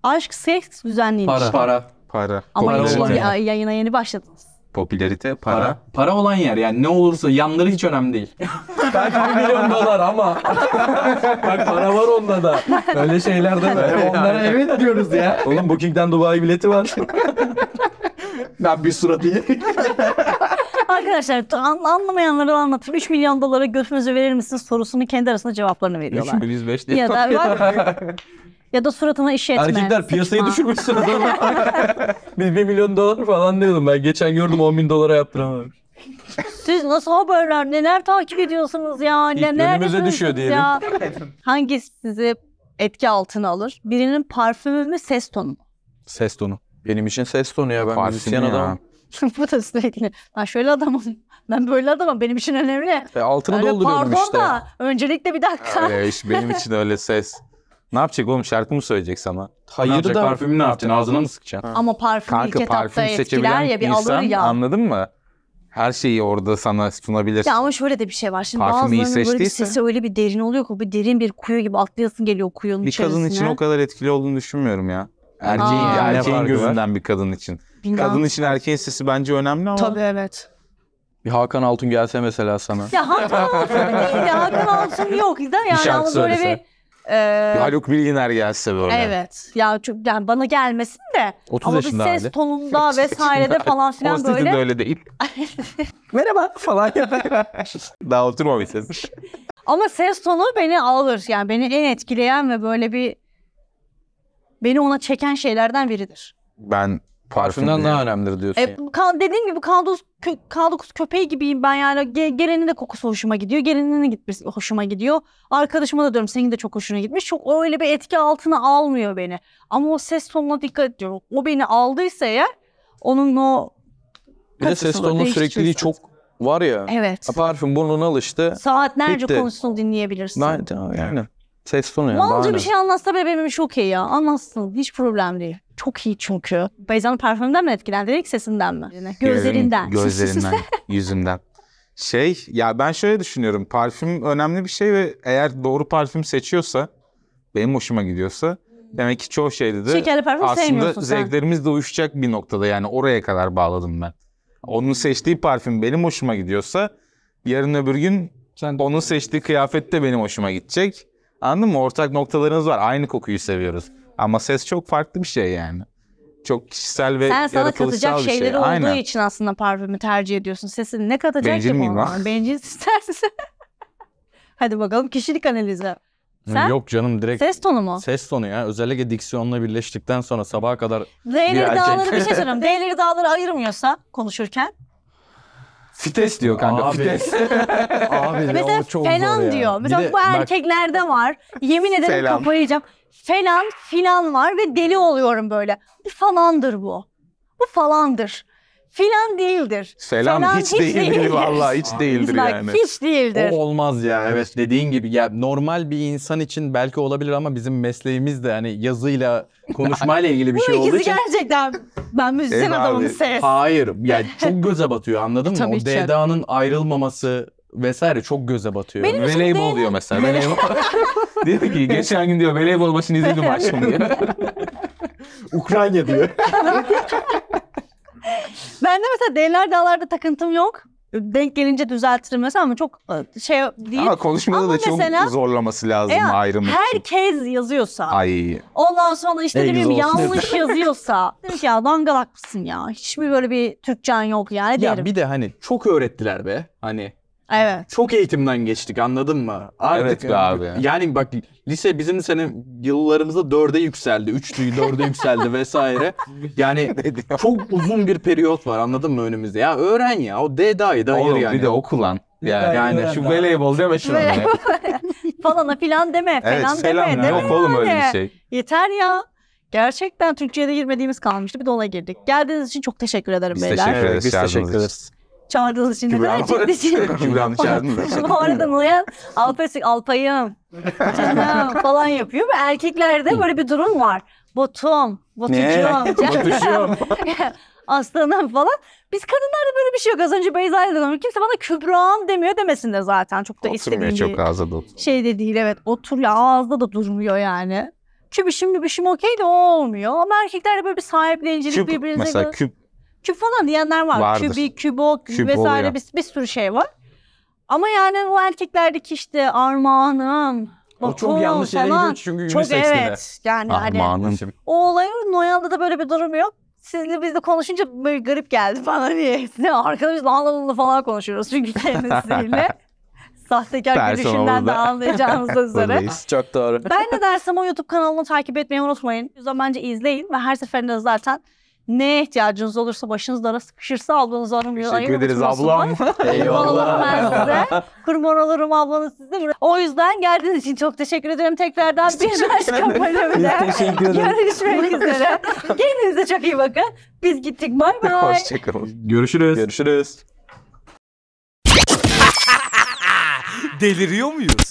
aşk, seks, düzenliymiş. Para. Para. Para. Ama yeni, yayına yeni başladınız. Popülerite, para. para. Para olan yer yani ne olursa yanları hiç önemli değil. Belki bir milyon dolar ama bak para var onda da. Böyle şeyler de böyle. Onlara evet diyoruz ya. Oğlum Booking'den Dubai bileti var. ben bir surat değil Arkadaşlar an, anlamayanları anlatayım. 3 milyon dolara götünüzü verir misiniz sorusunu kendi arasında cevaplarını veriyorlar. 3 milyon 105 diye. Ya da var Ya da suratına işe etme. Erkekler piyasayı düşürmüşsün adamı. Biz 1 milyon dolar falan diyordum ben. Geçen gördüm 10 bin dolara yaptıramadım. Siz nasıl haberler neler takip ediyorsunuz ya? Neler önümüze düşüyor diyelim. Ya? Hangisi sizi etki altına alır? Birinin parfümü mü ses tonu mu? Ses tonu. Benim için ses tonu ya ben Parfüm müzisyen adamım. Bu da sürekli. Ben şöyle adamım. Ben böyle adamım. Benim için önemli. E, altını öyle dolduruyorum pardon işte. Pardon da. Öncelikle bir dakika. Öyle, ee, iş benim için öyle ses. Ne yapacak oğlum şarkı mı söyleyecek sana? Hayır da parfümü ne yapacaksın ağzına mı sıkacaksın? Ama parfüm Kanka, ilk etapta etkiler ya bir alır ya. anladın mı? Her şeyi orada sana sunabilir. Ya ama şöyle de bir şey var. Şimdi Parfümü iyi bazılarının böyle bir sesi öyle bir derin oluyor ki bir derin bir kuyu gibi atlayasın geliyor kuyunun bir içerisine. kadın için o kadar etkili olduğunu düşünmüyorum ya. Erkeğin, Aa. erkeğin farkı gözünden bir kadın için. Bilmem. Kadın için erkeğin sesi bence önemli ama. Tabii evet. Bir Hakan Altun gelse mesela sana. Ya Hakan Altun değil ya Hakan Altun yok. Da yani şarkı ama böyle bir ee, Haluk Bilginer gelse böyle. Evet. Ya çok yani bana gelmesin de 30 ama bir ses hali. tonunda vesairede falan filan böyle. Sizin de öyle değil. Merhaba falan. Daha oturmamış ses. ama ses tonu beni alır. Yani beni en etkileyen ve böyle bir beni ona çeken şeylerden biridir. Ben Parfümden daha önemlidir diyorsun. E, Ka- dediğim gibi k kö- k köpeği gibiyim ben yani. Hani ge- gelenin de kokusu hoşuma gidiyor. Geleninin de gitmesi hoşuma gidiyor. Arkadaşıma da diyorum senin de çok hoşuna gitmiş. Çok öyle bir etki altına almıyor beni. Ama o ses tonuna dikkat ediyorum. O beni aldıysa ya onun o... Bir de ses tonunun sürekliliği çok var ya. Evet. Parfüm burnuna alıştı. Saatlerce bitti. konusunu dinleyebilirsin. Aynen. Yani. Ses tonu yani. Malca bir şey anlatsa bile benim için ya. Anlatsın. Hiç problem değil çok iyi çünkü. Beyza'nın parfümünden mi etkilendi? İlk sesinden mi? Gözlerinden. Gözlerinden, yüzünden. Şey ya ben şöyle düşünüyorum. Parfüm önemli bir şey ve eğer doğru parfüm seçiyorsa benim hoşuma gidiyorsa demek ki çoğu şeyde de Şekerli parfüm aslında sevmiyorsun sen. zevklerimiz de uyuşacak bir noktada yani oraya kadar bağladım ben. Onun seçtiği parfüm benim hoşuma gidiyorsa yarın öbür gün Sen onun seçtiği kıyafet de benim hoşuma gidecek. Anladın mı? Ortak noktalarınız var. Aynı kokuyu seviyoruz. Ama ses çok farklı bir şey yani. Çok kişisel ve Sen sana katacak bir şey. şeyleri olduğu için aslında parfümü tercih ediyorsun. Sesini ne katacak Bencil ki miyim lan? Bencil istersin. Hadi bakalım kişilik analizi. Sen? Yok canım direkt ses tonu mu? Ses tonu ya. Özellikle diksiyonla birleştikten sonra sabaha kadar D'leri dağları bir şey söyleyeyim. D'leri dağları ayırmıyorsa konuşurken Fites diyor kanka. Abi. Fites. Abi Mesela o çok zor ya. diyor. Mesela de, bu erkeklerde var. Yemin ederim Selam. kapayacağım falan filan var ve deli oluyorum böyle. Bu falandır bu. Bu falandır. Filan değildir. Selam falan hiç, hiç değildir, değildir. vallahi hiç Aa, değildir bak, yani. Hiç değildir. O olmaz ya evet dediğin gibi ya normal bir insan için belki olabilir ama bizim mesleğimiz de hani yazıyla konuşmayla ilgili bir şey olduğu için. gerçekten ben müzisyen e, adamım ses. Hayır yani çok göze batıyor anladın mı? Tabii o D'danın ayrılmaması vesaire çok göze batıyor. Benim voleybol diyor mesela. Voleybol. diyor ki geçen gün diyor voleybol başını izledim aşkım diyor. Ukrayna diyor. ben de mesela Deliler Dağlar'da takıntım yok. Denk gelince düzeltirim mesela ama çok e, şey değil. Ama konuşmada ama da çok zorlaması lazım e, ayrımı. Herkes için. yazıyorsa. Ay. Ondan sonra işte ne yanlış yazıyorsa. Dedim ki ya dangalak mısın ya. Hiçbir böyle bir Türkçen yok yani ya, derim. Ya bir de hani çok öğrettiler be. Hani Evet. Çok eğitimden geçtik anladın mı? Artık evet be abi. Yani. bak lise bizim sene yıllarımızda dörde yükseldi. Üçtü, dörde yükseldi vesaire. Yani çok uzun bir periyot var anladın mı önümüzde? Ya öğren ya o D'da'yı da ayır yani. Bir de okulan. Yani, yani, şu voleybol deme şunu. Falana filan deme. Falan evet, selam deme. Yok yani. öyle bir şey. Yeter ya. Gerçekten Türkçe'ye de girmediğimiz kalmıştı. Bir de ona girdik. Geldiğiniz için çok teşekkür ederim Biz beyler. Teşekkür ederiz. Biz teşekkür ederiz. Çağırdığınız için de ben çıktı için. Kübra'nı çağırdınız. Şimdi oradan uyan Alpasik Alpayım falan yapıyor. Ve erkeklerde böyle bir durum var. Botum, botucuğum. Botucuğum. aslanım falan. Biz kadınlarda böyle bir şey yok. Az önce Beyza'ya da Kimse bana Kübra'm demiyor demesin de zaten. Çok da istediğim çok ağızda da Şey de değil evet. Otur ya ağızda da durmuyor yani. Çünkü şimdi bir şey okey de o olmuyor. Ama erkeklerde böyle bir sahiplenicilik küp, birbirinize... Mesela göre... küp küp falan diyenler var. Vardır. Kübi, kübok, küp vesaire oluyor. bir, bir sürü şey var. Ama yani bu erkeklerdeki işte armağanım, o çok yanlış yere gidiyor çünkü çok unisex evet. Yani hani Armağanım. hani o olay Noyan'da da böyle bir durum yok. Sizinle biz de konuşunca böyle garip geldi bana niye? Arkadaşız lan falan konuşuyoruz çünkü kendisiyle. Sahtekar Persona gülüşünden de anlayacağınız üzere. Ah, çok doğru. Ben ne dersem o YouTube kanalını takip etmeyi unutmayın. O yüzden bence izleyin ve her seferinde zaten neye ihtiyacınız olursa başınız dara sıkışırsa ablanız aramıyor. Teşekkür ederiz ablam. Kurban olurum ben size. Kurban ablanız size. O yüzden geldiğiniz için çok teşekkür ederim. Tekrardan bir başka bölümde görüşmek üzere. Kendinize çok iyi bakın. Biz gittik. Bay bay. Hoşçakalın. Görüşürüz. Görüşürüz. Deliriyor muyuz?